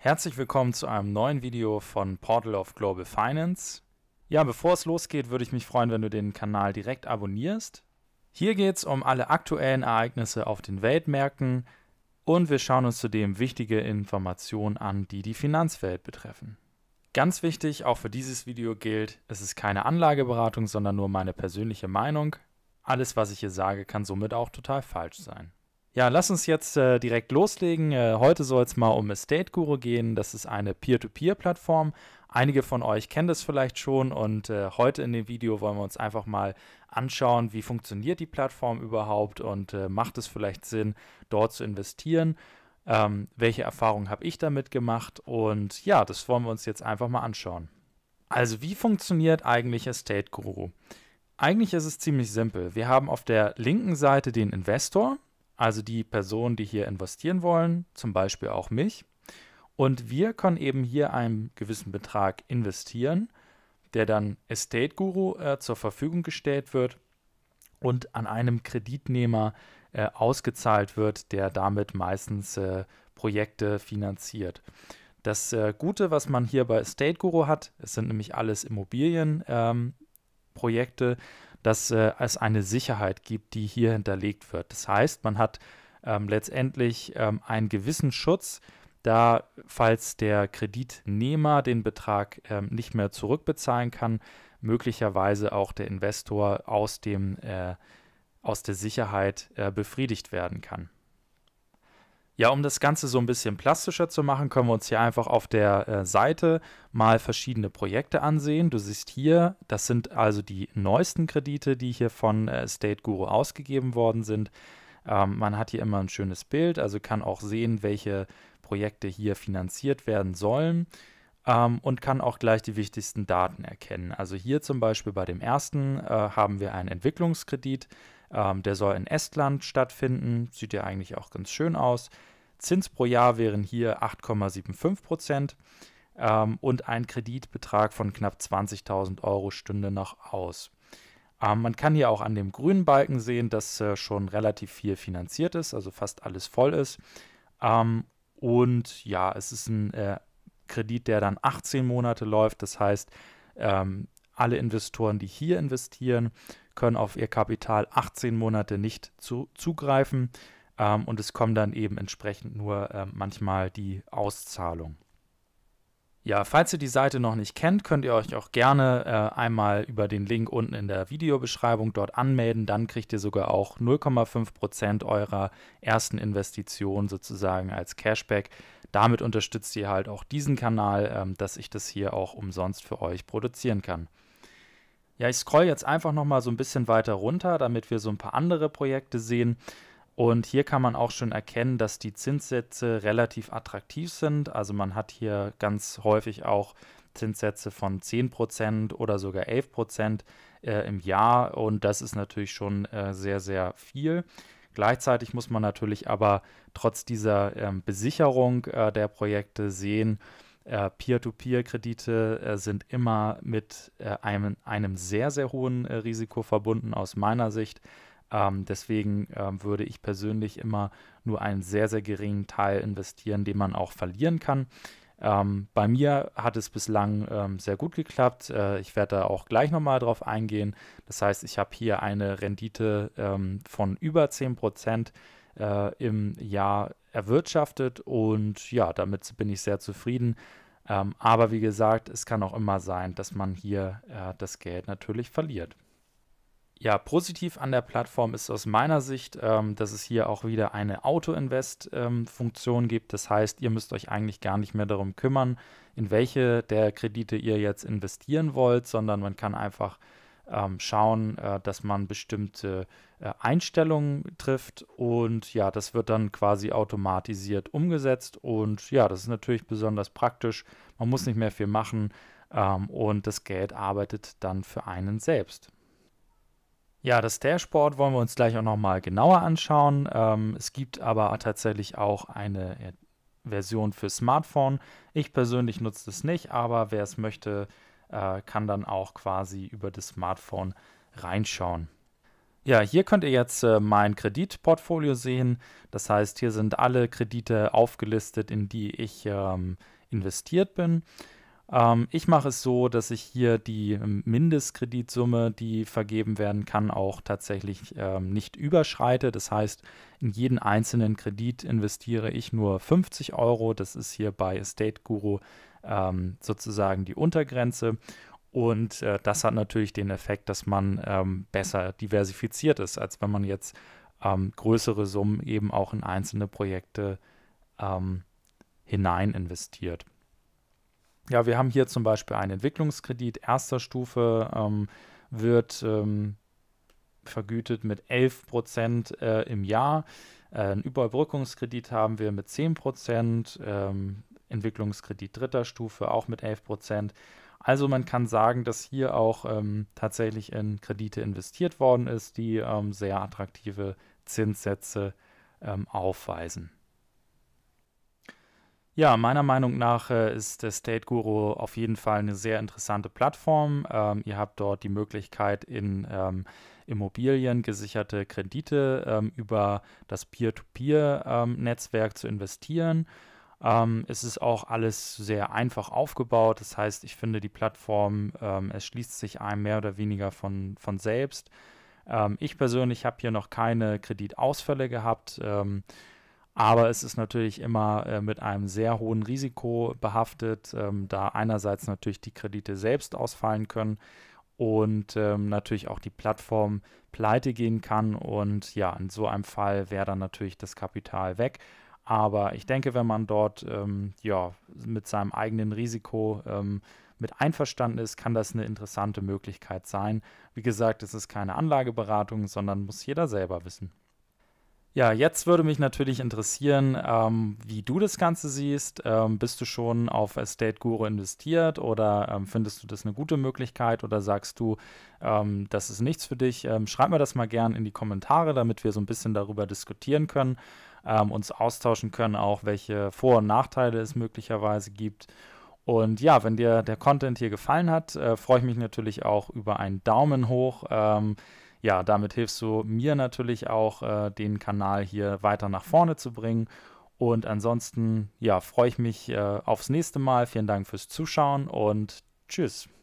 Herzlich willkommen zu einem neuen Video von Portal of Global Finance. Ja, bevor es losgeht, würde ich mich freuen, wenn du den Kanal direkt abonnierst. Hier geht es um alle aktuellen Ereignisse auf den Weltmärkten und wir schauen uns zudem wichtige Informationen an, die die Finanzwelt betreffen. Ganz wichtig, auch für dieses Video gilt, es ist keine Anlageberatung, sondern nur meine persönliche Meinung. Alles, was ich hier sage, kann somit auch total falsch sein. Ja, lass uns jetzt äh, direkt loslegen. Äh, heute soll es mal um Estate Guru gehen. Das ist eine Peer-to-Peer-Plattform. Einige von euch kennen das vielleicht schon und äh, heute in dem Video wollen wir uns einfach mal anschauen, wie funktioniert die Plattform überhaupt und äh, macht es vielleicht Sinn, dort zu investieren. Ähm, welche Erfahrungen habe ich damit gemacht? Und ja, das wollen wir uns jetzt einfach mal anschauen. Also, wie funktioniert eigentlich Estate Guru? Eigentlich ist es ziemlich simpel. Wir haben auf der linken Seite den Investor, also die Personen, die hier investieren wollen, zum Beispiel auch mich. Und wir können eben hier einen gewissen Betrag investieren, der dann Estate Guru äh, zur Verfügung gestellt wird und an einem Kreditnehmer äh, ausgezahlt wird, der damit meistens äh, Projekte finanziert. Das äh, Gute, was man hier bei Estate Guru hat, es sind nämlich alles Immobilienprojekte, ähm, dass äh, es eine Sicherheit gibt, die hier hinterlegt wird. Das heißt, man hat ähm, letztendlich ähm, einen gewissen Schutz, da falls der Kreditnehmer den Betrag ähm, nicht mehr zurückbezahlen kann, möglicherweise auch der Investor aus, dem, äh, aus der Sicherheit äh, befriedigt werden kann. Ja, um das Ganze so ein bisschen plastischer zu machen, können wir uns hier einfach auf der äh, Seite mal verschiedene Projekte ansehen. Du siehst hier, das sind also die neuesten Kredite, die hier von äh, State Guru ausgegeben worden sind. Ähm, man hat hier immer ein schönes Bild, also kann auch sehen, welche Projekte hier finanziert werden sollen ähm, und kann auch gleich die wichtigsten Daten erkennen. Also hier zum Beispiel bei dem ersten äh, haben wir einen Entwicklungskredit ähm, der soll in Estland stattfinden, sieht ja eigentlich auch ganz schön aus. Zins pro Jahr wären hier 8,75 Prozent ähm, und ein Kreditbetrag von knapp 20.000 Euro stünde noch aus. Ähm, man kann hier auch an dem grünen Balken sehen, dass äh, schon relativ viel finanziert ist, also fast alles voll ist. Ähm, und ja, es ist ein äh, Kredit, der dann 18 Monate läuft. Das heißt, ähm, alle Investoren, die hier investieren, können auf ihr Kapital 18 Monate nicht zu, zugreifen ähm, und es kommen dann eben entsprechend nur äh, manchmal die Auszahlung. Ja, falls ihr die Seite noch nicht kennt, könnt ihr euch auch gerne äh, einmal über den Link unten in der Videobeschreibung dort anmelden. Dann kriegt ihr sogar auch 0,5% eurer ersten Investition sozusagen als Cashback. Damit unterstützt ihr halt auch diesen Kanal, ähm, dass ich das hier auch umsonst für euch produzieren kann. Ja, ich scroll jetzt einfach noch mal so ein bisschen weiter runter, damit wir so ein paar andere Projekte sehen. Und hier kann man auch schon erkennen, dass die Zinssätze relativ attraktiv sind. Also man hat hier ganz häufig auch Zinssätze von 10% oder sogar 11% äh, im Jahr. Und das ist natürlich schon äh, sehr, sehr viel. Gleichzeitig muss man natürlich aber trotz dieser ähm, äh, Besicherung der Projekte sehen, äh, Peer-to-Peer-Kredite äh, sind immer mit äh, einem, einem sehr, sehr hohen äh, Risiko verbunden aus meiner Sicht. Ähm, deswegen ähm, würde ich persönlich immer nur einen sehr, sehr geringen Teil investieren, den man auch verlieren kann. Ähm, bei mir hat es bislang ähm, sehr gut geklappt. Äh, ich werde da auch gleich nochmal drauf eingehen. Das heißt, ich habe hier eine Rendite ähm, von über 10% äh, im Jahr erwirtschaftet und ja, damit bin ich sehr zufrieden. Ähm, aber wie gesagt, es kann auch immer sein, dass man hier äh, das Geld natürlich verliert. Ja, positiv an der Plattform ist aus meiner Sicht, ähm, dass es hier auch wieder eine Auto-Invest-Funktion ähm, gibt. Das heißt, ihr müsst euch eigentlich gar nicht mehr darum kümmern, in welche der Kredite ihr jetzt investieren wollt, sondern man kann einfach ähm, schauen, äh, dass man bestimmte äh, Einstellungen trifft und ja, das wird dann quasi automatisiert umgesetzt und ja, das ist natürlich besonders praktisch. Man muss nicht mehr viel machen ähm, und das Geld arbeitet dann für einen selbst. Ja, das Dashboard wollen wir uns gleich auch noch mal genauer anschauen. Ähm, es gibt aber tatsächlich auch eine äh, Version für Smartphone. Ich persönlich nutze es nicht, aber wer es möchte, äh, kann dann auch quasi über das Smartphone reinschauen. Ja, hier könnt ihr jetzt äh, mein Kreditportfolio sehen. Das heißt, hier sind alle Kredite aufgelistet, in die ich ähm, investiert bin. Ähm, ich mache es so, dass ich hier die Mindestkreditsumme, die vergeben werden kann, auch tatsächlich ähm, nicht überschreite. Das heißt, in jeden einzelnen Kredit investiere ich nur 50 Euro. Das ist hier bei Estate Guru ähm, sozusagen die Untergrenze. Und äh, das hat natürlich den Effekt, dass man ähm, besser diversifiziert ist, als wenn man jetzt ähm, größere Summen eben auch in einzelne Projekte ähm, hinein investiert. Ja, wir haben hier zum Beispiel einen Entwicklungskredit erster Stufe, ähm, wird ähm, vergütet mit 11 Prozent äh, im Jahr. Äh, einen Überbrückungskredit haben wir mit 10 Prozent. Ähm, Entwicklungskredit dritter Stufe auch mit 11 Prozent. Also man kann sagen, dass hier auch ähm, tatsächlich in Kredite investiert worden ist, die ähm, sehr attraktive Zinssätze ähm, aufweisen. Ja, meiner Meinung nach äh, ist der State Guru auf jeden Fall eine sehr interessante Plattform. Ähm, ihr habt dort die Möglichkeit, in ähm, Immobilien gesicherte Kredite ähm, über das Peer-to-Peer-Netzwerk zu investieren. Ähm, es ist auch alles sehr einfach aufgebaut. Das heißt, ich finde die Plattform, ähm, es schließt sich einem mehr oder weniger von, von selbst. Ähm, ich persönlich habe hier noch keine Kreditausfälle gehabt. Ähm, aber es ist natürlich immer äh, mit einem sehr hohen Risiko behaftet, ähm, da einerseits natürlich die Kredite selbst ausfallen können und ähm, natürlich auch die Plattform pleite gehen kann. Und ja, in so einem Fall wäre dann natürlich das Kapital weg. Aber ich denke, wenn man dort ähm, ja, mit seinem eigenen Risiko ähm, mit einverstanden ist, kann das eine interessante Möglichkeit sein. Wie gesagt, es ist keine Anlageberatung, sondern muss jeder selber wissen. Ja, jetzt würde mich natürlich interessieren, ähm, wie du das Ganze siehst. Ähm, bist du schon auf Estate Guru investiert oder ähm, findest du das eine gute Möglichkeit oder sagst du, ähm, das ist nichts für dich? Ähm, schreib mir das mal gern in die Kommentare, damit wir so ein bisschen darüber diskutieren können ähm, uns austauschen können, auch welche Vor- und Nachteile es möglicherweise gibt. Und ja, wenn dir der Content hier gefallen hat, äh, freue ich mich natürlich auch über einen Daumen hoch. Ähm, ja, damit hilfst du mir natürlich auch, äh, den Kanal hier weiter nach vorne zu bringen. Und ansonsten, ja, freue ich mich äh, aufs nächste Mal. Vielen Dank fürs Zuschauen und tschüss.